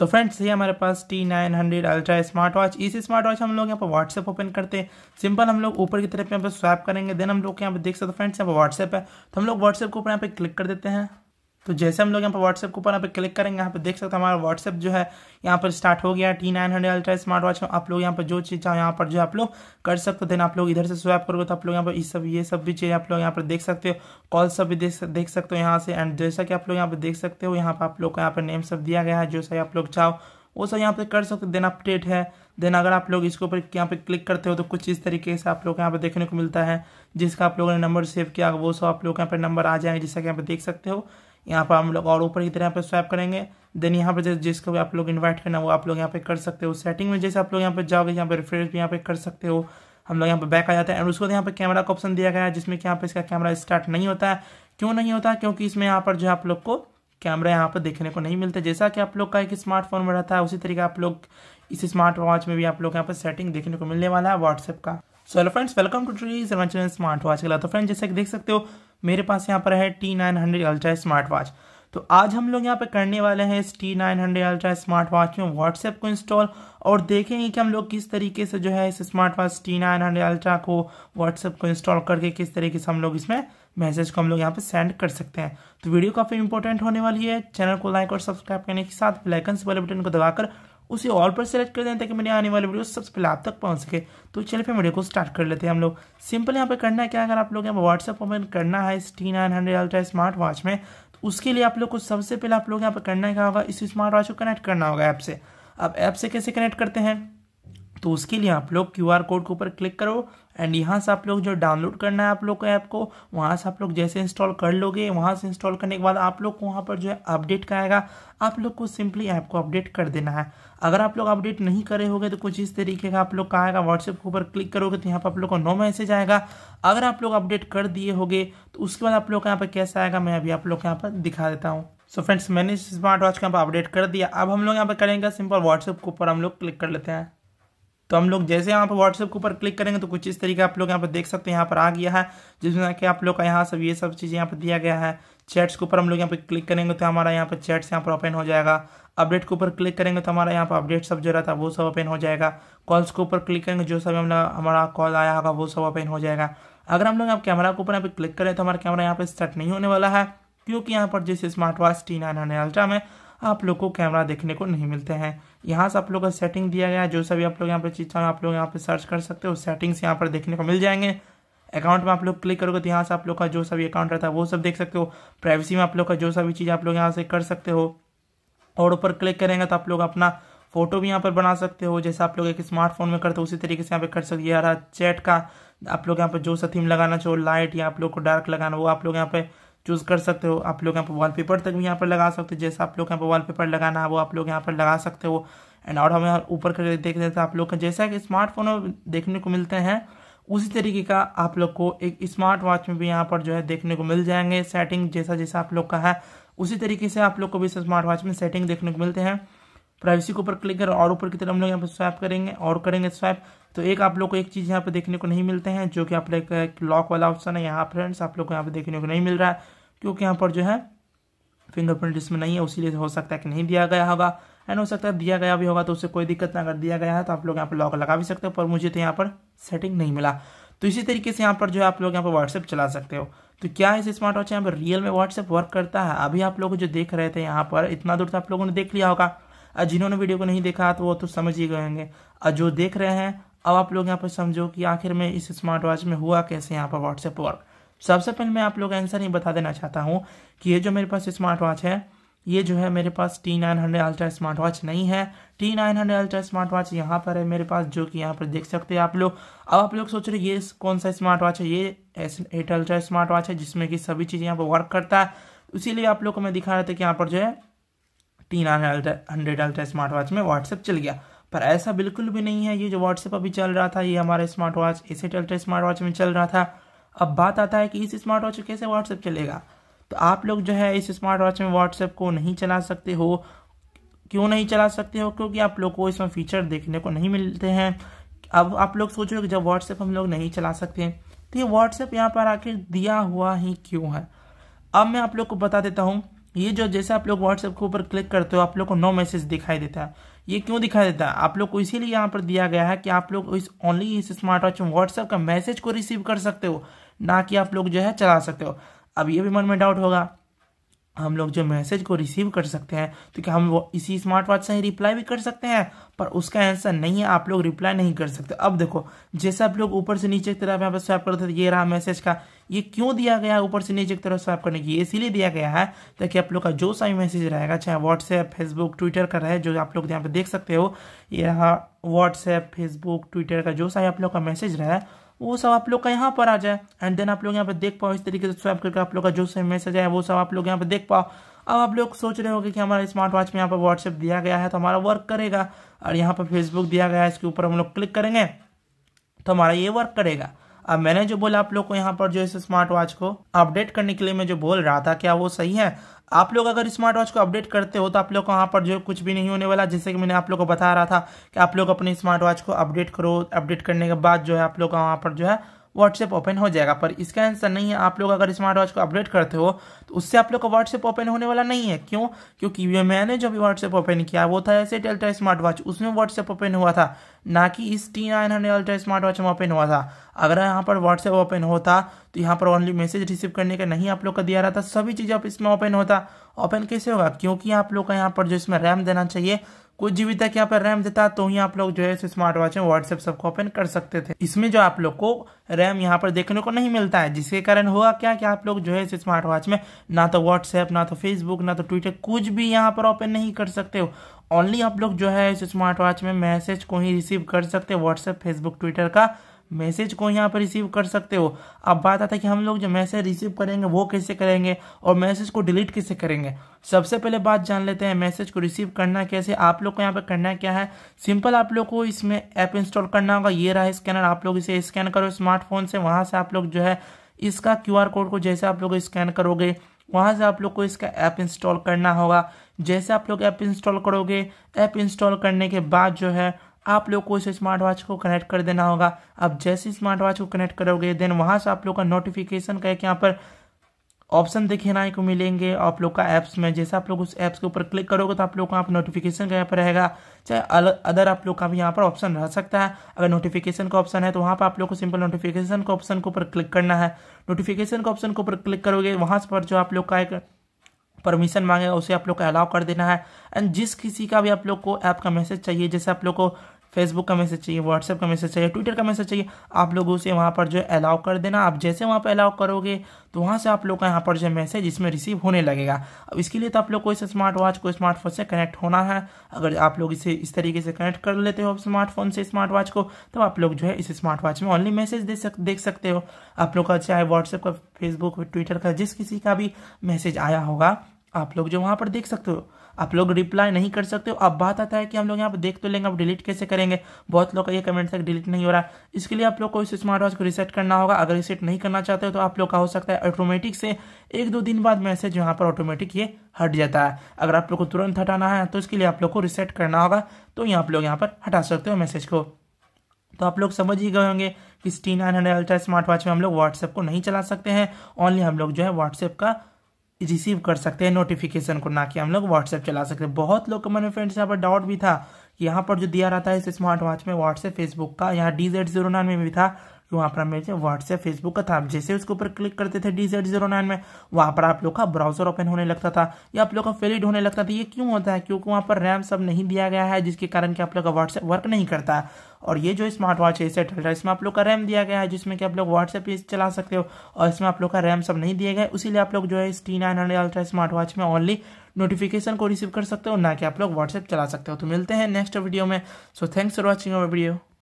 तो फ्रेंड्स ये हमारे पास T nine hundred ultra smart watch इस स्मार्ट वॉच हम लोग यहाँ पर व्हाट्सएप ओपन करते हैं सिंपल हम लोग ऊपर की तरफ यहाँ पर स्वैप करेंगे देन हम लोग यहाँ पर देख सकते फ्रेंड्स यहाँ पर व्हाट्सएप है तो हम लोग व्हाट्सएप के ऊपर यहाँ पर क्लिक कर देते हैं तो जैसे हम लोग यहाँ पर व्हाट्सएप कूपन यहाँ पर क्लिक करेंगे यहाँ पर देख सकते हैं हमारा व्हाट्सएप जो है यहाँ पर स्टार्ट हो गया T nine hundred ultra smart watch आप लोग यहाँ पर जो चीज़ चाहो यहाँ पर जो आप लोग कर सकते हो देन आप लोग इधर से स्वैप करोगे तो आप लोग यहाँ पर इस सब ये सब भी चीज़ आप लोग यहाँ पर देख सकते हो कॉल सब भी देख देख सकते हो यहाँ से एंड जैसा कि आप लोग यहाँ पर देख सकते हो यहाँ पर आप लोग को यहाँ पर नेम सब दिया गया है जो सही आप लोग चाहो वो सब यहाँ पर कर सकते हो देन अपडेट है देन अगर आप लोग इसके ऊपर यहाँ पे क्लिक करते हो तो कुछ इस तरीके से आप लोग यहाँ पर देखने को मिलता है जिसका आप लोगों ने नंबर सेव किया वो सब आप लोग यहाँ पर नंबर आ जाएंगे जिसका यहाँ पे देख सकते हो यहाँ पर हम लोग और ऊपर की तरह यहाँ पर स्वैप करेंगे देन यहाँ पे जिसको भी आप लोग इन्वाइट करना वो आप लोग यहाँ पे कर सकते हो सेटिंग में जैसे आप लोग यहाँ पे जाओगे यहाँ पे रिफ्रेश भी यहाँ पे कर सकते हो हम लोग यहाँ पे बैक आ जाते हैं और उसको यहाँ पे कैमरा का ऑप्शन दिया गया है जिसमें कि यहाँ पे इसका कैमरा स्टार्ट नहीं होता है क्यों नहीं होता है क्योंकि इसमें यहाँ पर जो आप लोग को कैमरा यहाँ पर देखने को नहीं मिलता जैसा कि आप लोग का एक स्मार्टफोन में रहता है उसी तरीके आप लोग इस स्मार्ट वॉच में भी आप लोग यहाँ पर सेटिंग देखने को मिलने वाला है व्हाट्सएप का so hello friends welcome to tree smart watch के तो फ्रेंड जैसे देख सकते हो मेरे पास यहाँ पर है T nine hundred ultra smart watch तो आज हम लोग यहाँ पर करने वाले हैं इस T nine hundred ultra smart watch में व्हाट्सएप को इंस्टॉल और देखेंगे कि हम लोग किस तरीके से जो है इस smart watch T nine hundred ultra को व्हाट्सएप को इंस्टॉल करके किस तरीके से हम लोग इसमें मैसेज को हम लोग यहाँ पे सेंड कर सकते हैं तो वीडियो काफ़ी इंपॉर्टेंट होने वाली है चैनल को लाइक और सब्सक्राइब करने के साथ बेलाइकन से बल बटन को दबाकर उसे ऑल पर सेलेक्ट कर देना ताकि मेरे आने वाले वीडियो सबसे पहले आप तक पहुंच सके तो चलिए फिर वीडियो को स्टार्ट कर लेते हैं हम लोग सिंपल यहाँ पे करना है क्या अगर आप लोग यहाँ पर व्हाट्सअप ओपन करना है इस T nine hundred ultra smart watch में तो उसके लिए आप लोग को सबसे पहले आप लोग यहाँ पर करना क्या होगा इस स्मार्ट वॉच को कनेक्ट करना होगा ऐप से अब ऐप से कैसे कनेक्ट करते हैं तो उसके लिए आप लोग क्यू आर कोड के ऊपर क्लिक करो एंड यहाँ से आप लोग जो डाउनलोड करना है आप लोग को ऐप को वहाँ से आप लोग जैसे इंस्टॉल कर लोगे वहाँ से इंस्टॉल करने के बाद आप लोग को वहाँ पर जो है अपडेट का आएगा आप लोग को सिंपली ऐप को अपडेट कर देना है अगर आप लोग अपडेट नहीं करे होगे तो कुछ इस तरीके का आप लोग का आएगा व्हाट्सएप के ऊपर क्लिक करोगे तो यहाँ पर आप लोग को नो मैसेज आएगा अगर आप लोग अपडेट कर दिए होगे तो उसके बाद आप लोग का यहाँ पर कैसे आएगा मैं अभी आप लोग यहाँ पर दिखा देता हूँ सो फ्रेंड्स मैंने स्मार्ट वॉच के यहाँ पर अपडेट कर दिया अब हम लोग यहाँ पर करेंगे सिंपल व्हाट्सएप के ऊपर हम लोग क्लिक कर लेते हैं तो हम लोग जैसे यहाँ पर व्हाट्सएप के ऊपर क्लिक करेंगे तो कुछ इस तरीके आप लोग यहाँ पर देख सकते हैं यहाँ पर आ गया है जिसमें कि आप लोग का यहाँ सब ये सब चीज़ें यहाँ पर दिया गया है चैट्स के ऊपर हम लोग यहाँ पर क्लिक करेंगे तो हमारा यहाँ पर चैट्स यहाँ पर ओपन हो जाएगा अपडेट के ऊपर क्लिक करेंगे तो हमारा यहाँ पर अपडेट सब जो रहता है वो सब ओपन हो जाएगा कॉल्स के ऊपर क्लिक करेंगे जो सब हम हमारा कॉल आया होगा वो सब ओपन हो जाएगा अगर हम लोग यहाँ कैमरा के ऊपर यहाँ पर क्लिक करें तो हमारा कैमरा यहाँ पर स्टार्ट नहीं होने वाला है क्योंकि यहाँ पर जैसे smart watch T nine hundred ultra में आप लोग को कैमरा देखने को नहीं मिलते हैं यहाँ से आप लोग का सेटिंग दिया गया है जो सभी आप लोग यहाँ पर चीज़ आप लोग यहाँ पर सर्च कर सकते हो सेटिंग्स यहाँ पर देखने को मिल जाएंगे अकाउंट में आप लोग क्लिक करोगे तो यहाँ से आप लोग का जो सभी अकाउंट रहता है वो सब देख सकते हो प्राइवेसी में आप लोग का जो सभी चीज़ आप लोग यहाँ से कर सकते हो और ऊपर क्लिक करेंगे तो आप लोग अपना फोटो भी यहाँ पर बना सकते हो जैसे आप लोग एक स्मार्टफोन में करते हो उसी तरीके से यहाँ पे कर सकते हो यार चैट का आप लोग यहाँ पर जो सा थीम लगाना चाहो लाइट या आप लोग को डार्क लगाना वो आप लोग यहाँ पे चूज़ कर सकते हो आप लोग यहाँ पर वॉलपेपर तक भी यहाँ पर लगा सकते हो जैसा आप लोग यहाँ पर वॉलपेपर लगाना है वो आप लोग यहाँ पर लगा सकते हो एंड और हम यहाँ ऊपर कर देख लेते हैं आप लोग का जैसा कि स्मार्टफोन में देखने को मिलते हैं उसी तरीके का आप लोग को एक स्मार्ट वॉच में भी यहाँ पर जो है देखने को मिल जाएंगे सेटिंग जैसा जैसा आप लोग का है उसी तरीके से आप लोग को भी स्मार्ट वॉच में सेटिंग देखने को मिलते हैं प्राइवेसी के ऊपर क्लिक करें और ऊपर की तरफ हम लोग यहाँ पर स्वैप करेंगे और करेंगे स्वाइप तो एक आप लोग को एक चीज़ यहाँ पे देखने को नहीं मिलते हैं जो कि आप लोग का एक लॉक वाला ऑप्शन है यहाँ फ्रेंड्स आप लोग को यहाँ पे देखने को नहीं मिल रहा है क्योंकि यहाँ पर जो है फिंगरप्रिंट इसमें नहीं है उसीलिए हो सकता है कि नहीं दिया गया होगा एंड हो सकता है दिया गया भी होगा तो उससे कोई दिक्कत ना अगर दिया गया है तो आप लोग यहाँ पर लॉक लगा भी सकते हो पर मुझे तो यहाँ पर सेटिंग नहीं मिला तो इसी तरीके से यहाँ पर जो है आप लोग यहाँ पर व्हाट्सएप चला सकते हो तो क्या इस स्मार्ट वॉच यहाँ पर रियल में व्हाट्सएप वर्क करता है अभी आप लोग जो देख रहे थे यहाँ पर इतना दूर तो आप लोगों ने देख लिया होगा और जिन्होंने वीडियो को नहीं देखा तो वो तो समझ ही गए होंगे और जो देख रहे हैं अब आप लोग यहाँ पर समझो कि आखिर में इस स्मार्ट वॉच में हुआ कैसे यहाँ पर व्हाट्सएप वर्क सबसे पहले मैं आप लोग आंसर ही बता देना चाहता हूँ कि ये जो मेरे पास स्मार्ट वॉच है ये जो है मेरे पास T nine hundred ultra smart watch नहीं है T nine hundred ultra smart watch यहाँ पर है मेरे पास जो कि यहाँ पर देख सकते हैं आप लोग अब आप लोग सोच रहे ये कौन सा स्मार्ट वॉच है ये एट अल्ट्रा स्मार्ट वॉच है जिसमें कि सभी चीज़ यहाँ पर वर्क करता है इसीलिए आप लोग को मैं दिखा रहा था कि यहाँ पर जो है तीन हंड्रेड अल्ट्रा स्मार्ट वॉच में व्हाट्सएप चल गया पर ऐसा बिल्कुल भी नहीं है ये जो व्हाट्सएप अभी चल रहा था ये हमारा स्मार्ट वॉच इसे अल्ट्रा स्मार्ट वॉच में चल रहा था अब बात आता है कि इस स्मार्ट वॉच कैसे व्हाट्सएप चलेगा तो आप लोग जो है इस स्मार्ट वॉच में व्हाट्सएप को नहीं चला सकते हो क्यों नहीं चला सकते हो क्योंकि आप लोग को इसमें फीचर देखने को नहीं मिलते हैं अब आप लोग सोचो कि जब व्हाट्सएप हम लोग नहीं चला सकते तो ये व्हाट्सएप यहाँ पर आखिर दिया हुआ ही क्यों है अब मैं आप लोग को बता देता हूँ ये जो जैसे आप लोग व्हाट्सएप के ऊपर क्लिक करते हो आप लोग को नो मैसेज दिखाई देता है ये क्यों दिखाई देता है आप लोग को इसीलिए यहाँ पर दिया गया है कि आप लोग इस ओनली इस स्मार्ट वॉच में व्हाट्सएप का मैसेज को रिसीव कर सकते हो ना कि आप लोग जो है चला सकते हो अब ये भी मन में डाउट होगा हम लोग जो मैसेज को रिसीव कर सकते हैं तो क्या हम वो इसी स्मार्ट वॉच से ही रिप्लाई भी कर सकते हैं पर उसका आंसर नहीं है आप लोग रिप्लाई नहीं कर सकते अब देखो जैसे आप लोग ऊपर से नीचे की तरफ यहाँ पर स्वैप करते थे ये रहा मैसेज का ये क्यों दिया गया है ऊपर से नीचे की तरफ स्वैप करने की इसीलिए दिया गया है ताकि आप लोग का जो सा मैसेज रहेगा चाहे व्हाट्सएप फेसबुक ट्विटर का रहे जो आप लोग यहाँ पर देख सकते हो ये रहा व्हाट्सएप फेसबुक ट्विटर का जो सा आप लोग का मैसेज रहा वो सब आप लोग का यहाँ पर आ जाए एंड देन आप लोग यहाँ पर देख पाओ इस तरीके से स्वाइप करके आप लोग का जो से मैसेज है वो सब आप लोग यहाँ पर देख पाओ अब आप लोग सोच रहे होंगे कि हमारा स्मार्ट वॉच में यहाँ पर व्हाट्सएप दिया गया है तो हमारा वर्क करेगा और यहाँ पर फेसबुक दिया गया है इसके ऊपर हम लोग क्लिक करेंगे तो हमारा ये वर्क करेगा अब मैंने जो बोला आप लोग को यहाँ पर जो इस स्मार्ट वॉच को अपडेट करने के लिए मैं जो बोल रहा था क्या वो सही है आप लोग अगर स्मार्ट वॉच को अपडेट करते हो तो आप लोग को वहाँ पर जो कुछ भी नहीं होने वाला जैसे कि मैंने आप लोग को बता रहा था कि आप लोग अपने स्मार्ट वॉच को अपडेट करो अपडेट करने के बाद जो है आप लोग का वहाँ पर जो है व्हाट्सएप ओपन हो जाएगा पर इसका आंसर नहीं है आप लोग अगर स्मार्ट वॉच को अपडेट करते हो तो उससे आप लोग का व्हाट्सएप ओपन होने वाला नहीं है क्यों क्योंकि मैंने जो भी व्हाट्सएप ओपन किया वो था ऐसे डेल्टा स्मार्ट वॉच उसमें व्हाट्सएप ओपन हुआ था ना कि इस T nine hundred ultra smart watch में ओपन हुआ था अगर यहाँ पर व्हाट्सएप ओपन होता तो यहाँ पर ओनली मैसेज रिसीव करने का नहीं आप लोग का दिया रहा था सभी चीजें आप इसमें ओपन होता ओपन कैसे होगा क्योंकि आप लोग का यहाँ पर जो इसमें रैम देना चाहिए कुछ जीबी तक यहाँ पर रैम देता तो ही आप लोग जो है स्मार्ट वॉच में व्हाट्सएप सबको ओपन कर सकते थे इसमें जो आप लोग को रैम यहाँ पर देखने को नहीं मिलता है जिसके कारण हुआ क्या कि आप लोग जो है स्मार्ट वॉच में ना तो व्हाट्सएप ना तो फेसबुक ना तो ट्विटर कुछ भी यहाँ पर ओपन नहीं कर सकते हो ओनली आप लोग जो है इस स्मार्ट वॉच में मैसेज को ही रिसीव कर सकते व्हाट्सएप फेसबुक ट्विटर का मैसेज को यहाँ पर रिसीव कर सकते हो अब बात आता है कि हम लोग जो मैसेज रिसीव करेंगे वो कैसे करेंगे और मैसेज को डिलीट कैसे करेंगे सबसे पहले बात जान लेते हैं मैसेज को रिसीव करना कैसे आप लोग को यहाँ पर करना क्या है सिंपल आप लोग को इसमें ऐप इंस्टॉल करना होगा ये रहा स्कैनर आप लोग इसे स्कैन करो स्मार्टफोन से वहाँ से आप लोग जो है इसका क्यू कोड को जैसे आप लोग स्कैन करोगे वहाँ से आप लोग को इसका ऐप इंस्टॉल करना होगा जैसे आप लोग ऐप इंस्टॉल करोगे ऐप इंस्टॉल करने के बाद जो है आप लोग को उस स्मार्ट वॉच को कनेक्ट कर देना होगा अब जैसे स्मार्ट वॉच को कनेक्ट करोगे देन वहां से आप लोग का नोटिफिकेशन का एक यहाँ पर ऑप्शन दिखाने को मिलेंगे आप लोग का एप्स में जैसे आप लोग उस एप्स के ऊपर क्लिक करोगे तो आप लोग का यहाँ पर नोटिफिकेशन का यहाँ पर रहेगा चाहे अदर आप लोग का भी यहाँ पर ऑप्शन रह सकता है अगर नोटिफिकेशन का ऑप्शन है तो वहाँ पर आप लोग को सिंपल नोटिफिकेशन का ऑप्शन के ऊपर क्लिक करना है नोटिफिकेशन का ऑप्शन के ऊपर क्लिक करोगे वहाँ पर जो आप लोग का एक परमिशन मांगेगा उसे आप लोग को अलाउ कर देना है एंड जिस किसी का भी आप लोग को ऐप का मैसेज चाहिए जैसे आप लोग को फेसबुक का मैसेज चाहिए व्हाट्सएप का मैसेज चाहिए ट्विटर का मैसेज चाहिए आप लोग उसे वहाँ पर जो है अलाउ कर देना आप जैसे वहाँ पर अलाउ करोगे तो वहाँ से आप लोग का यहाँ पर जो है मैसेज इसमें रिसीव होने लगेगा अब इसके लिए तो आप लोग को इस स्मार्ट वॉच को स्मार्टफोन से कनेक्ट होना है अगर आप लोग इसे इस तरीके से कनेक्ट कर लेते हो स्मार्टफोन से स्मार्ट वॉच को तो आप लोग जो है इस स्मार्ट वॉच में ऑनली मैसेज दे सक देख सकते हो आप लोग का चाहे व्हाट्सएप का फेसबुक ट्विटर का जिस किसी का भी मैसेज आया होगा आप लोग जो वहां पर देख सकते हो आप लोग रिप्लाई नहीं कर सकते हो अब बात आता है कि हम लोग यहाँ पर देख तो लेंगे अब डिलीट कैसे करेंगे बहुत लोग का ये कमेंट तक डिलीट नहीं हो रहा है इसके लिए आप लोग को इस स्मार्ट वॉच को रिसेट करना होगा अगर रिसेट नहीं करना चाहते हो तो आप लोग का हो सकता है ऑटोमेटिक से एक दो दिन बाद मैसेज यहाँ पर ऑटोमेटिक ये हट जाता है अगर आप लोग को तुरंत हटाना है तो इसके लिए आप लोग को रिसेट करना होगा तो यहाँ आप लोग यहाँ पर हटा सकते हो मैसेज को तो आप लोग समझ ही गए होंगे कि T nine hundred ultra smart watch में हम लोग व्हाट्सएप को नहीं चला सकते हैं ओनली हम लोग जो है व्हाट्सएप का रिसीव कर सकते हैं नोटिफिकेशन को ना कि हम लोग व्हाट्सएप चला सकते हैं बहुत लोग मन में फ्रेंड्स यहाँ पर डाउट भी था यहाँ पर जो दिया रहता है इस स्मार्ट वॉच में व्हाट्सएप फेसबुक का यहाँ डी जेड जीरो नाइन में भी था वहाँ पर मेरे व्हाट्सएप फेसबुक का था जैसे उसके ऊपर क्लिक करते थे डी जेड जीरो नाइन में वहाँ पर आप लोग का ब्राउजर ओपन होने लगता था या आप लोग का फेलिड होने लगता था ये क्यों होता है क्योंकि वहाँ पर रैम सब नहीं दिया गया है जिसके कारण कि आप लोग का व्हाट्सएप वर्क नहीं करता है और ये जो स्मार्ट वॉच है इसे चल इसमें आप लोग का रैम दिया गया है जिसमें कि आप लोग व्हाट्सएप चला सकते हो और इसमें आप लोग का रैम सब नहीं दिया गया इसीलिए आप लोग जो है इस T nine hundred ultra smart watch में ओनली नोटिफिकेशन को रिसीव कर सकते हो ना कि आप लोग व्हाट्सएप चला सकते हो तो मिलते हैं नेक्स्ट वीडियो में so thanks for watching our video